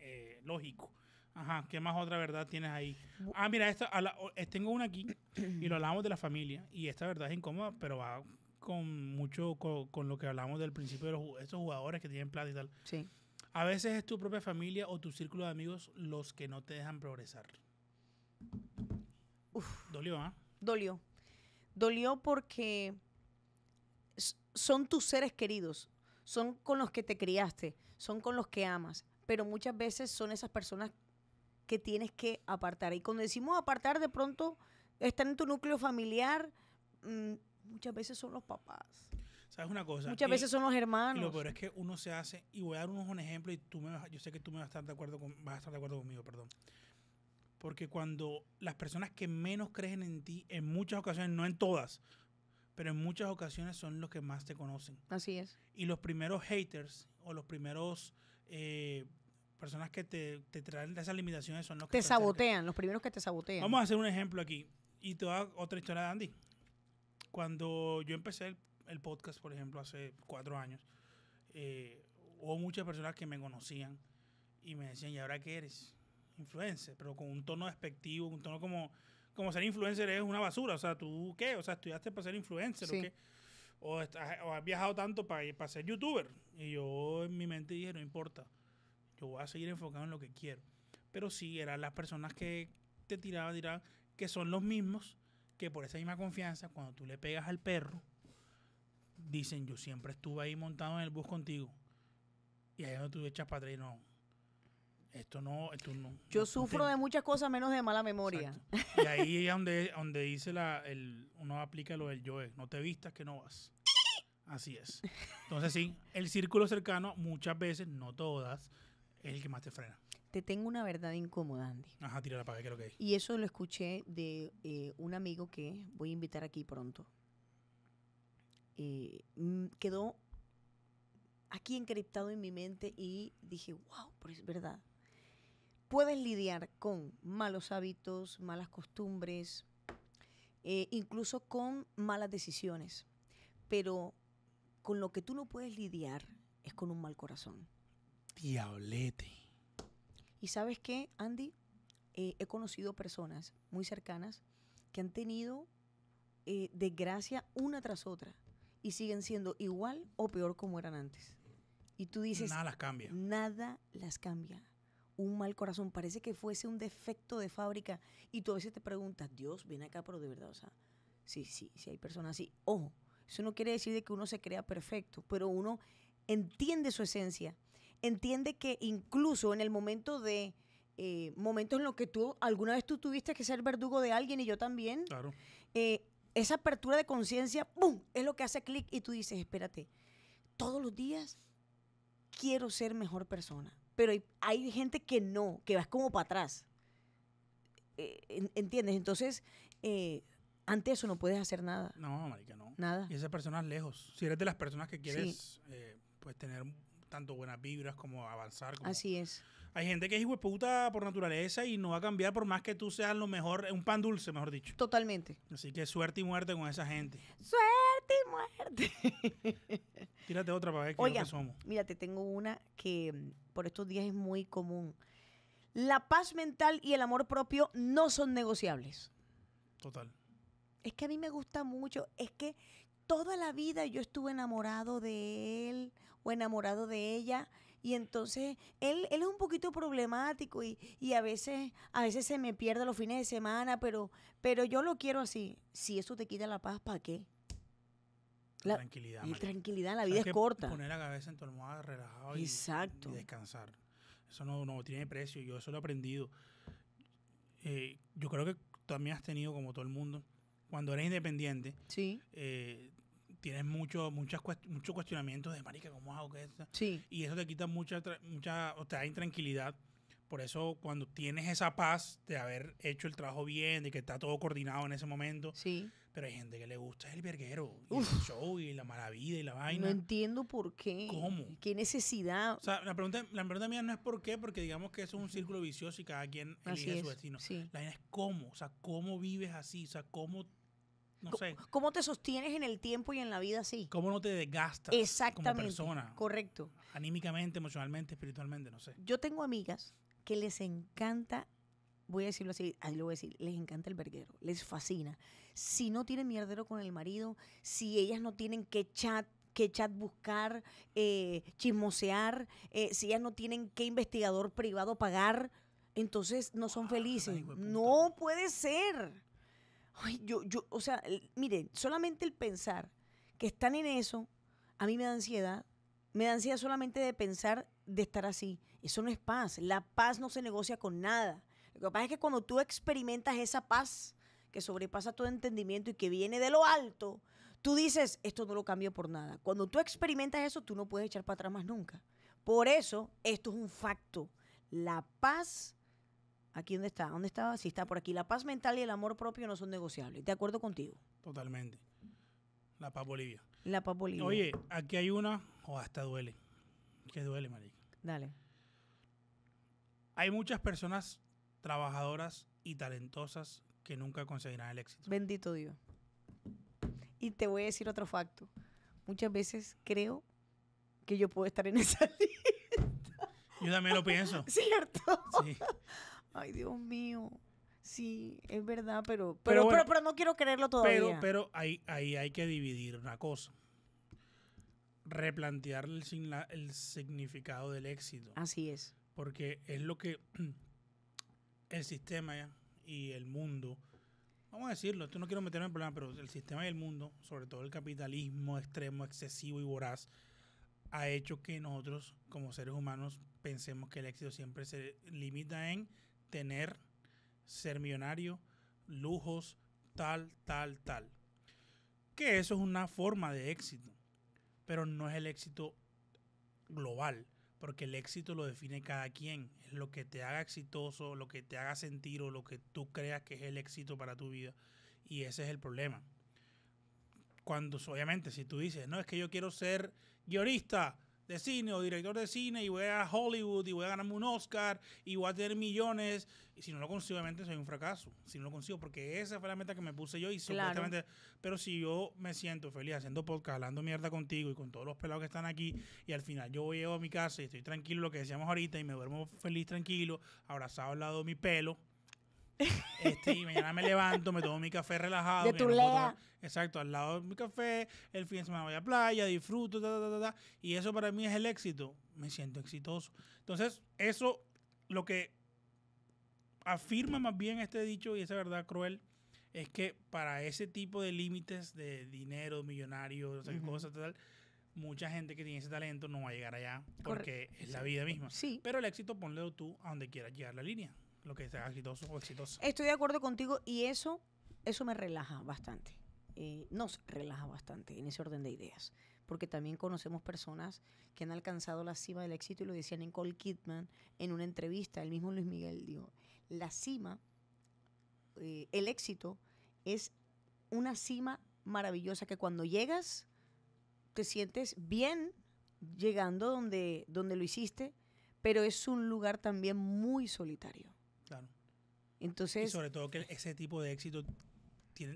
Speaker 1: eh, lógico. Ajá, ¿qué más otra verdad tienes ahí? Ah, mira, eh, tengo una aquí y lo hablamos de la familia. Y esta verdad es incómoda, pero va con mucho con, lo que hablamos del principio de los, jugadores que tienen plata y tal. Sí. A veces es tu propia familia o tu círculo de amigos los que no te dejan progresar. Dolió, ¿ah?
Speaker 2: Dolió. Dolió porque son tus seres queridos, son con los que te criaste, son con los que amas, pero muchas veces son esas personas que tienes que apartar. Y cuando decimos apartar, de pronto están en tu núcleo familiar, mm, muchas veces son los papás. ¿Sabes
Speaker 1: una cosa? Muchas veces son los hermanos. Y lo peor es que uno se hace, y voy a dar unos, un ejemplo, y tú me yo sé que tú me vas a estar de acuerdo, con, vas estar de acuerdo conmigo, perdón. Porque cuando las personas que menos creen en ti, en muchas ocasiones, no en todas, pero en muchas ocasiones son los que más te conocen. Así es. Y los primeros haters o los primeros eh, personas que te, te traen esas limitaciones son los que... Te sabotean,
Speaker 2: los primeros que te sabotean. Vamos a
Speaker 1: hacer un ejemplo aquí. Y toda otra historia de Andy. Cuando yo empecé el, podcast, por ejemplo, hace cuatro años, eh, hubo muchas personas que me conocían y me decían, ¿y ahora qué eres? Influencer, pero con un tono despectivo, un tono como, como ser influencer es una basura. O sea, ¿tú qué? O sea, estudiaste para ser influencer o o has viajado tanto para, para ser youtuber. Y yo en mi mente dije, no importa yo voy a seguir enfocado en lo que quiero. Pero sí, eran las personas que te tiraban, dirán, que son los mismos que por esa misma confianza, cuando tú le pegas al perro, dicen, yo siempre estuve ahí montado en el bus contigo. Y ahí es donde tú echas para y no. Esto no, Yo
Speaker 2: sufro de muchas cosas menos de mala memoria.
Speaker 1: Y ahí es donde, donde dice la, uno aplica lo del yo es, no te vistas que no vas. Así es. Entonces sí, el círculo cercano muchas veces, no todas, es el que más te frena.
Speaker 2: Te tengo una verdad incómoda, Andy.
Speaker 1: Ajá, que
Speaker 2: Y eso lo escuché de eh, un amigo que voy a invitar aquí pronto. Eh, mm, quedó aquí encriptado en mi mente y dije, wow, pero es verdad. Puedes lidiar con malos hábitos, malas costumbres, eh, incluso con malas decisiones, pero con lo que tú no puedes lidiar es con un mal corazón
Speaker 1: diablete.
Speaker 2: Y sabes qué, Andy, eh, he conocido personas muy cercanas que han tenido eh, desgracia una tras otra y siguen siendo igual o peor como eran antes. Y tú dices... Nada las cambia. Nada las cambia. Un mal corazón, parece que fuese un defecto de fábrica y tú a veces te preguntas, Dios, viene acá, pero de verdad, o sea, sí, sí, sí hay personas así. Ojo, eso no quiere decir que uno se crea perfecto, pero uno entiende su esencia entiende que incluso en el momento de eh, momentos en los que tú alguna vez tú tuviste que ser verdugo de alguien y yo también, claro. Eh, esa apertura de conciencia, es lo que hace clic y tú dices, espérate, todos los días quiero ser mejor persona, pero hay, gente que no, que vas como para atrás. Eh, ¿Entiendes? Entonces, ante eso no puedes hacer nada. No, marica, no. Nada. Y esa
Speaker 1: persona es lejos. Si eres de las personas que quieres pues tener tanto buenas vibras como avanzar. Así es. Hay gente que es hijo puta por naturaleza y no va a cambiar por más que tú seas lo mejor, un pan dulce, mejor dicho. Totalmente. Así que suerte y muerte con esa gente.
Speaker 2: Suerte y
Speaker 1: muerte. Tírate otra para ver qué somos.
Speaker 2: Mira, te tengo una que mm, por estos días es muy común. La paz mental y el amor propio no son negociables. Total. Es que a mí me gusta mucho, es que toda la vida yo estuve enamorado de él enamorado de ella. Y entonces él, es un poquito problemático y, a veces a veces se me pierde los fines de semana, pero, pero yo lo quiero así. Si eso te quita la paz, ¿para qué?
Speaker 1: La, tranquilidad.
Speaker 2: la vida es corta. Poner
Speaker 1: la cabeza en tu almohada relajado Y, descansar. Eso no, no tiene precio, yo eso lo he aprendido. Eh, yo creo que también has tenido, como todo el mundo, cuando eres independiente, sí. Eh, tienes mucho, muchas muchos cuestionamientos de marica, ¿cómo hago que esto? Sí. Y eso te quita mucha, mucha, o te da intranquilidad. Por eso, cuando tienes esa paz de haber hecho el trabajo bien, de que está todo coordinado en ese momento. Sí. Pero hay gente que le gusta el verguero, y el show, y la maravilla, y la vaina. No
Speaker 2: entiendo por qué. ¿Cómo? ¿Qué necesidad? O
Speaker 1: sea, la pregunta, la pregunta mía no es por qué, porque digamos que eso es un círculo vicioso y cada quien elige su destino. Sí. La vaina es cómo, o sea, cómo vives así, o sea, cómo no sé.
Speaker 2: ¿Cómo te sostienes en el tiempo y en la vida así? ¿Cómo no te desgastas
Speaker 1: como persona? Correcto. Anímicamente, emocionalmente, espiritualmente, no sé. Yo
Speaker 2: tengo amigas que les encanta, voy a decirlo así, ahí lo voy a decir, les encanta el verguero, les fascina. Si no tienen mierdero con el marido, si ellas no tienen que chat qué chat buscar, eh, chismosear, eh, si ellas no tienen qué investigador privado pagar, entonces no son ah, felices. No puede ser yo, yo, o sea, miren, solamente el pensar que están en eso, a mí me da ansiedad. Me da ansiedad solamente de pensar de estar así. Eso no es paz. La paz no se negocia con nada. Lo que pasa es que cuando tú experimentas esa paz que sobrepasa todo entendimiento y que viene de lo alto, tú dices, esto no lo cambio por nada. Cuando tú experimentas eso, tú no puedes echar para atrás más nunca. Por eso, esto es un facto. La paz Aquí dónde está, dónde estaba, si está por aquí. La paz mental y el amor propio no son negociables. De acuerdo contigo. Totalmente. La paz Bolivia. La paz Bolivia. Oye,
Speaker 1: aquí hay una, o hasta duele. Que duele, marica. Dale. Hay muchas personas trabajadoras y talentosas que nunca conseguirán el éxito.
Speaker 2: Bendito Dios. Y te voy a decir otro facto. Muchas veces creo que yo puedo estar en esa lista.
Speaker 1: Yo también lo pienso.
Speaker 2: ¿Cierto? Sí ay Dios mío, sí, es verdad, pero, pero, pero, no quiero creerlo todavía.
Speaker 1: Pero, pero ahí, hay que dividir una cosa. Replantear el, el significado del éxito. Así es. Porque es lo que el sistema y el mundo, vamos a decirlo, esto no quiero meterme en problemas, pero el sistema y el mundo, sobre todo el capitalismo extremo, excesivo y voraz, ha hecho que nosotros como seres humanos pensemos que el éxito siempre se limita en tener, ser millonario, lujos, tal, tal, tal. Que eso es una forma de éxito, pero no es el éxito global, porque el éxito lo define cada quien. Es lo que te haga exitoso, lo que te haga sentir o lo que tú creas que es el éxito para tu vida. Y ese es el problema. Cuando, obviamente, si tú dices, no, es que yo quiero ser guionista, de cine o director de cine y voy a Hollywood y voy a ganarme un Oscar y voy a tener millones. Y si no lo consigo, obviamente soy un fracaso. Si no lo consigo, porque esa fue la meta que me puse yo y supuestamente. Pero si yo me siento feliz haciendo podcast, hablando mierda contigo y con todos los pelados que están aquí, y al final yo llego a mi casa y estoy tranquilo, lo que decíamos ahorita, y me duermo feliz, tranquilo, abrazado al lado de mi pelo este, y mañana me levanto, me tomo mi café relajado. De tu Exacto, al lado de mi café, el fin de semana voy a playa, disfruto, ta, ta, ta, y eso para mí es el éxito. Me siento exitoso. Entonces, eso lo que afirma más bien este dicho y esa verdad cruel es que para ese tipo de límites de dinero, millonarios muchas cosas, mucha gente que tiene ese talento no va a llegar allá porque es la vida misma. Sí. Pero el éxito ponle tú a donde quieras llegar la línea lo que sea exitoso o exitoso. Estoy
Speaker 2: de acuerdo contigo y eso, eso me relaja bastante. Eh, nos relaja bastante en ese orden de ideas. Porque también conocemos personas que han alcanzado la cima del éxito y lo decía Nicole Kidman en una entrevista, el mismo Luis Miguel dijo, la cima, eh, el éxito es una cima maravillosa que cuando llegas te sientes bien llegando donde, donde lo hiciste, pero es un lugar también muy solitario y sobre
Speaker 1: todo que ese tipo de éxito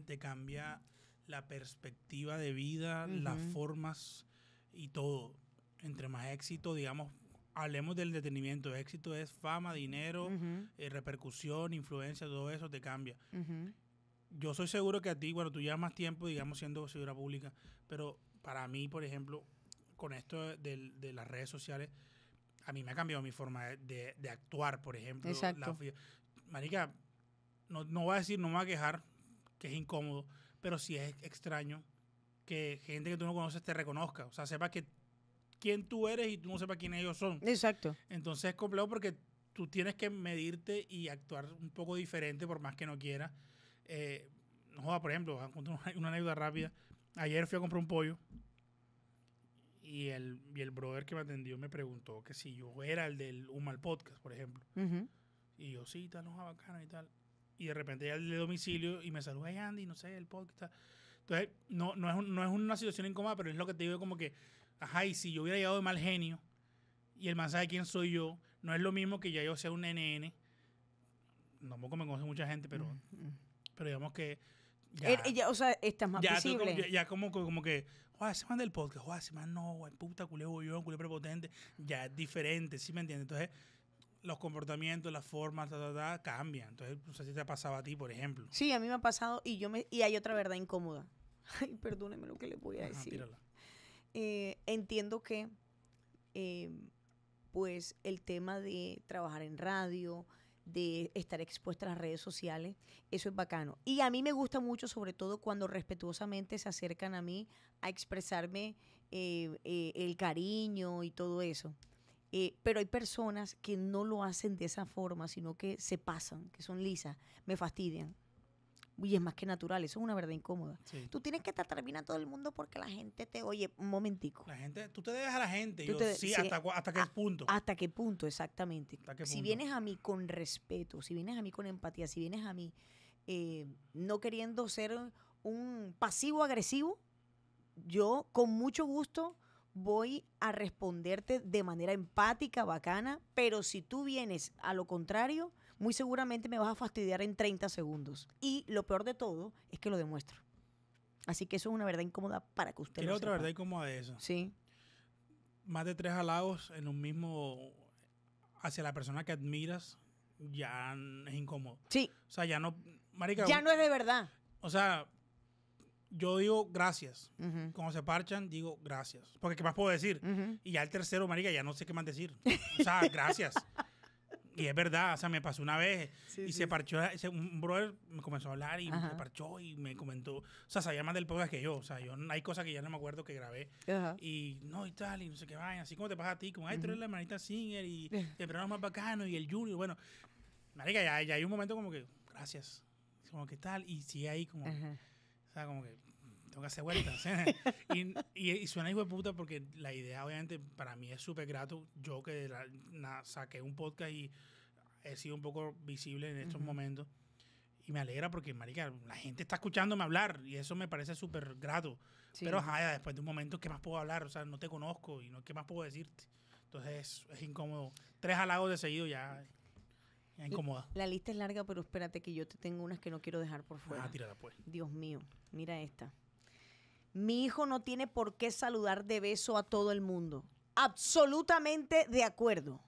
Speaker 1: te cambia la perspectiva de vida, las formas y todo. Entre más éxito, digamos, hablemos del detenimiento. Éxito es fama, dinero, eh, repercusión, influencia, todo eso te cambia. Yo soy seguro que a ti, bueno, tú llevas más tiempo, digamos, siendo figura pública, pero para mí, por ejemplo, con esto de, las redes sociales, a mí me ha cambiado mi forma de, actuar, por ejemplo marica, no, no va a decir, no me va a quejar, que es incómodo, pero sí es extraño que gente que tú no conoces te reconozca, o sea, sepa que quién tú eres y tú no sepas quién ellos son. Exacto. Entonces es complejo porque tú tienes que medirte y actuar un poco diferente por más que no quieras. Eh, no joda, por ejemplo, una anécdota rápida. Ayer fui a comprar un pollo y el, y el brother que me atendió me preguntó que si yo era el del Humal Podcast, por ejemplo. Y yo, sí, tal, no, bacano y tal. Y de repente ya de domicilio y me saluda y Andy, no sé, el podcast. Entonces, no, no, es, no es una situación incómoda, pero es lo que te digo como que, ajá, y si yo hubiera llegado de mal genio y el man sabe quién soy yo, no es lo mismo que ya yo sea un NN. Tampoco me conoce mucha gente, pero, pero digamos que...
Speaker 2: Er, ya, o sea, estás más ya, visible. ya,
Speaker 1: como, como que, joder, se manda el podcast, joder, se manda no, güey, puta, culé bollón, culé prepotente. Ya es diferente, ¿sí me entiendes? Entonces, los comportamientos, las formas, ta, cambian. Entonces, no sé si te ha pasado a ti, por ejemplo.
Speaker 2: Sí, a mí me ha pasado y yo me y hay otra verdad incómoda. Ay, perdóneme lo que le voy a decir. Eh, entiendo que, eh, pues, el tema de trabajar en radio, de estar expuesta a las redes sociales, eso es bacano. Y a mí me gusta mucho, sobre todo cuando respetuosamente se acercan a mí a expresarme eh, el cariño y todo eso. Eh, pero hay personas que no lo hacen de esa forma, sino que se pasan, que son lisas, me fastidian. Y es más que natural, eso es una verdad incómoda. Tú tienes que estar terminando todo el mundo porque la gente te oye un momentico. La gente, tú te debes a la gente. Yo, sí, hasta, qué punto. Hasta qué punto, exactamente. Si vienes a mí con respeto, si vienes a mí con empatía, si vienes a mí eh, no queriendo ser un pasivo agresivo, yo con mucho gusto voy a responderte de manera empática, bacana, pero si tú vienes a lo contrario, muy seguramente me vas a fastidiar en 30 segundos. Y lo peor de todo es que lo demuestro. Así que eso es una verdad incómoda para que usted... Tiene otra verdad incómoda de eso. Sí.
Speaker 1: Más de tres halagos en un mismo... hacia la persona que admiras, ya es incómodo. Sí. O sea, ya no... Marica, ya no es de verdad. O sea, yo digo gracias. como Cuando se parchan, digo gracias. Porque ¿qué más puedo decir? Y ya el tercero, marica, ya no sé qué más decir. O sea, gracias. y es verdad, o sea, me pasó una vez y se parchó, un brother me comenzó a hablar y me parchó y me comentó, o sea, sabía más del podcast que yo, o sea, hay cosas que ya no me acuerdo que grabé y no y tal y no sé qué vaina, así como te pasa a ti, como, ay, tú eres la hermanita Singer y el programa más bacano y el Junior, bueno, marica, ya, ya hay un momento como que, gracias, como que tal y sigue ahí como... O sea, como que tengo que hacer vueltas. y, suena hijo de puta porque la idea, obviamente, para mí es súper grato. Yo que saqué un podcast y he sido un poco visible en estos momentos. Y me alegra porque, marica, la gente está escuchándome hablar y eso me parece súper grato. Pero, después de un momento, ¿qué más puedo hablar? O sea, no te conozco y no, ¿qué más puedo decirte? Entonces es, incómodo. Tres halagos de seguido ya.
Speaker 2: La lista es larga, pero espérate que yo te tengo unas que no quiero dejar por fuera. Ah, pues. Dios mío, mira esta. Mi hijo no tiene por qué saludar de beso a todo el mundo. Absolutamente de acuerdo.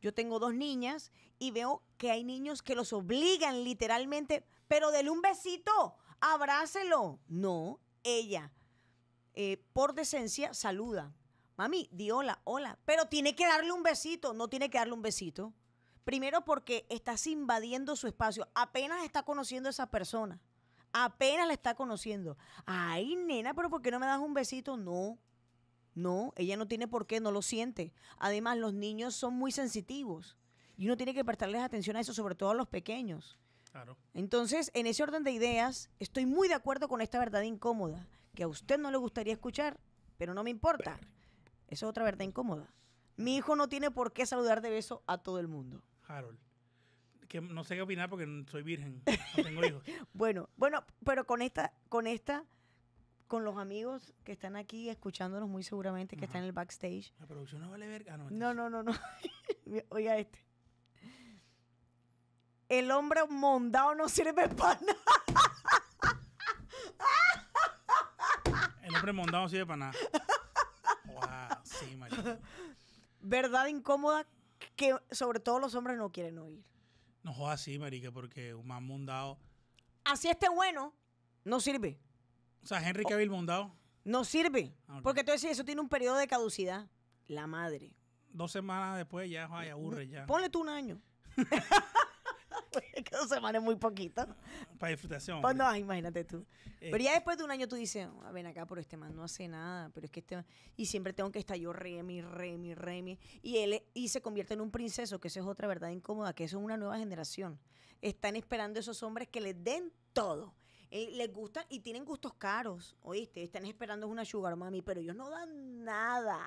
Speaker 2: Yo tengo dos niñas y veo que hay niños que los obligan literalmente, pero del un besito, abrácelo. No, ella, eh, por decencia, saluda. Mami, di hola, hola, pero tiene que darle un besito, no tiene que darle un besito. Primero porque estás invadiendo su espacio. Apenas está conociendo a esa persona. Apenas la está conociendo. Ay, nena, pero ¿por qué no me das un besito? No. No, ella no tiene por qué, no lo siente. Además, los niños son muy sensitivos. Y uno tiene que prestarles atención a eso, sobre todo a los pequeños. Entonces, en ese orden de ideas, estoy muy de acuerdo con esta verdad incómoda, que a usted no le gustaría escuchar, pero no me importa. Esa es otra verdad incómoda. Mi hijo no tiene por qué saludar de beso a todo el mundo. Harold.
Speaker 1: Que no sé qué opinar porque soy virgen, no tengo
Speaker 2: hijos. bueno, bueno, pero con esta, con esta, con los amigos que están aquí escuchándonos muy seguramente, que están en el backstage. La
Speaker 1: producción no vale verga. Ah,
Speaker 2: no, no, no, no, no. Oiga este. El hombre mondado no sirve para nada. El hombre mondado no sirve para nada. Wow, sí, María. Verdad incómoda sobre todo los hombres no quieren oír.
Speaker 1: No jodas así, marica, porque un man mundado...
Speaker 2: Así este bueno, no sirve. O sea, Henry Cavill mundado. No sirve. Ah, porque tú decís eso tiene un periodo de caducidad.
Speaker 1: La madre. Dos semanas después ya, ay, aburre ya.
Speaker 2: Ponle tú un año. es que dos semanas es muy poquito.
Speaker 1: Para disfrutación. Pues no,
Speaker 2: imagínate tú. Eh. pero ya después de un año tú dices, a ah, ven acá, pero este man no hace nada, pero es que este... Y siempre tengo que estar yo remi, remi, remi. Y él y se convierte en un princeso, que eso es otra verdad incómoda, que eso es una nueva generación. Están esperando esos hombres que les den todo. les gustan y tienen gustos caros, ¿oíste? Están esperando una sugar mami, pero ellos no dan nada,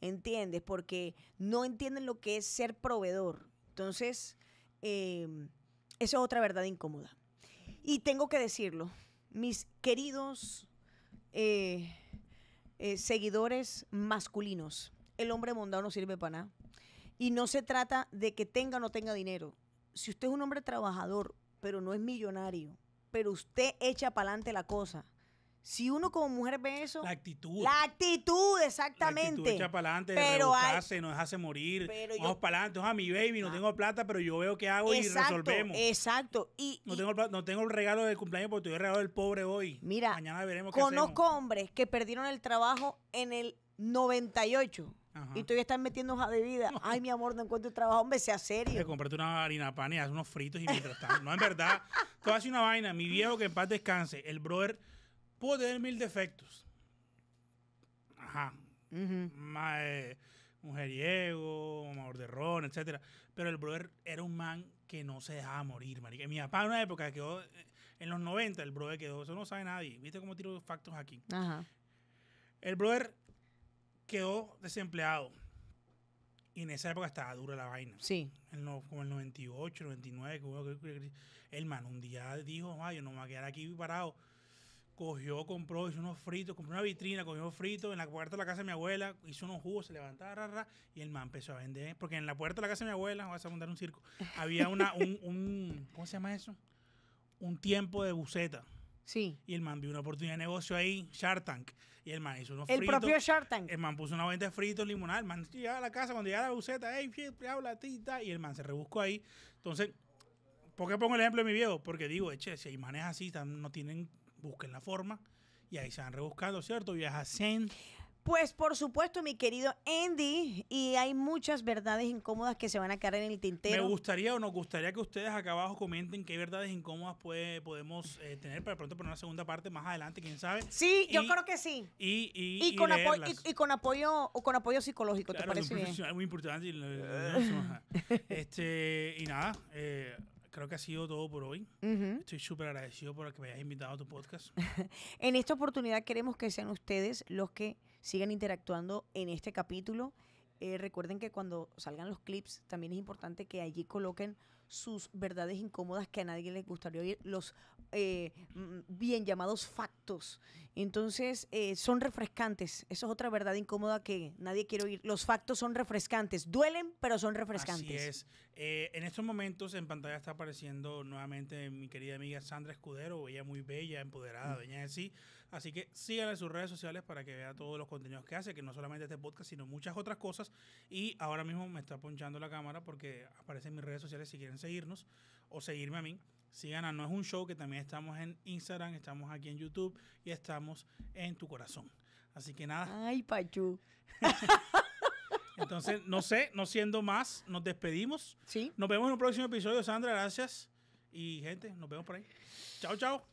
Speaker 2: ¿entiendes? Porque no entienden lo que es ser proveedor. Entonces, Em, esa es otra verdad incómoda. Y tengo que decirlo, mis queridos eh, eh, seguidores masculinos, el hombre mundano no sirve para nada. Y no se trata de que tenga o no tenga dinero. Si usted es un hombre trabajador, pero no es millonario, pero usted echa para adelante la cosa, si uno como mujer ve eso. La actitud. La actitud, exactamente. La actitud echa para adelante, pero
Speaker 1: nos hace morir. vamos para adelante. a mi baby, no ah. tengo plata, pero yo veo qué hago y resolvemos. Exacto. Y, no, tengo, no tengo el regalo del cumpleaños porque tuve el regalo del pobre hoy.
Speaker 2: Mira, mañana veremos qué Conozco hombres que perdieron el trabajo en el 98. Y todavía están metiendo hoja de vida. Ay, mi amor, no encuentro trabajo. Hombre, sea serio.
Speaker 1: Te compraste una harina pan y haz unos fritos y mientras tanto. no, en verdad. Tú haces una vaina. Mi viejo que en paz descanse. El brother Pudo tener mil defectos. Ajá. Eh, mujeriego, amor de ron, etc. Pero el brother era un man que no se dejaba morir, marica. Mi papá en una época quedó, eh, en los 90 el brother quedó, eso no sabe nadie. ¿Viste cómo tiro factos aquí? Ajá. El brother quedó desempleado. Y en esa época estaba dura la vaina. Sí. El no, como el 98, 99. El man un día dijo, yo no me voy a quedar aquí parado cogió, compró, hizo unos fritos, compró una vitrina, cogió unos fritos en la puerta de la casa de mi abuela, hizo unos jugos, se levantaba, ra, y el man empezó a vender. Porque en la puerta de la casa de mi abuela, vas a montar un circo, había una, un, un, ¿cómo se llama eso? Un tiempo de buceta. Sí. Y el man vio una oportunidad de negocio ahí, Shark Tank. Y el man hizo unos fritos. El propio Shark Tank. El man puso una venta de fritos, limonada. El man llegaba a la casa, cuando llegaba la buceta, ey, habla tita. Y el man se rebuscó ahí. Entonces, ¿por qué pongo el ejemplo de mi viejo? Porque digo, eche, si hay manes así, no tienen busquen la forma y ahí se van rebuscando, ¿cierto? Viaja Zen.
Speaker 2: Pues por supuesto, mi querido Andy, y hay muchas verdades incómodas que se van a caer en el tintero. Me
Speaker 1: gustaría o nos gustaría que ustedes acá abajo comenten qué verdades incómodas podemos tener para pronto poner una segunda parte más adelante, quién sabe. Sí, yo creo
Speaker 2: que sí. Y, y, con, apoyo o con apoyo psicológico, ¿te parece bien? Es
Speaker 1: muy importante. Y, este, y nada, eh, creo que ha sido todo por hoy. Estoy súper agradecido por que me hayas invitado a tu podcast.
Speaker 2: en esta oportunidad queremos que sean ustedes los que sigan interactuando en este capítulo. Eh, recuerden que cuando salgan los clips también es importante que allí coloquen sus verdades incómodas que a nadie le gustaría oír, los eh, mm, bien llamados factos. Entonces, eh, son refrescantes. Eso es otra verdad incómoda que nadie quiere oír. Los factos son refrescantes. Duelen, pero son refrescantes. Así
Speaker 1: es. Eh, en estos momentos en pantalla está apareciendo nuevamente mi querida amiga Sandra Escudero, ella muy bella, empoderada, mm. doña de sí. Así que síganle en sus redes sociales para que vea todos los contenidos que hace, que no solamente este podcast, sino muchas otras cosas. Y ahora mismo me está ponchando la cámara porque aparecen mis redes sociales si quieren seguirnos o seguirme a mí. Sigan a No es un show, que también estamos en Instagram, estamos aquí en YouTube y estamos en tu corazón. Así que nada. Ay, Pachu. Entonces, no sé, no siendo más, nos despedimos. Sí. Nos vemos en un próximo episodio, Sandra. Gracias. Y gente, nos vemos por ahí. Chao, chao.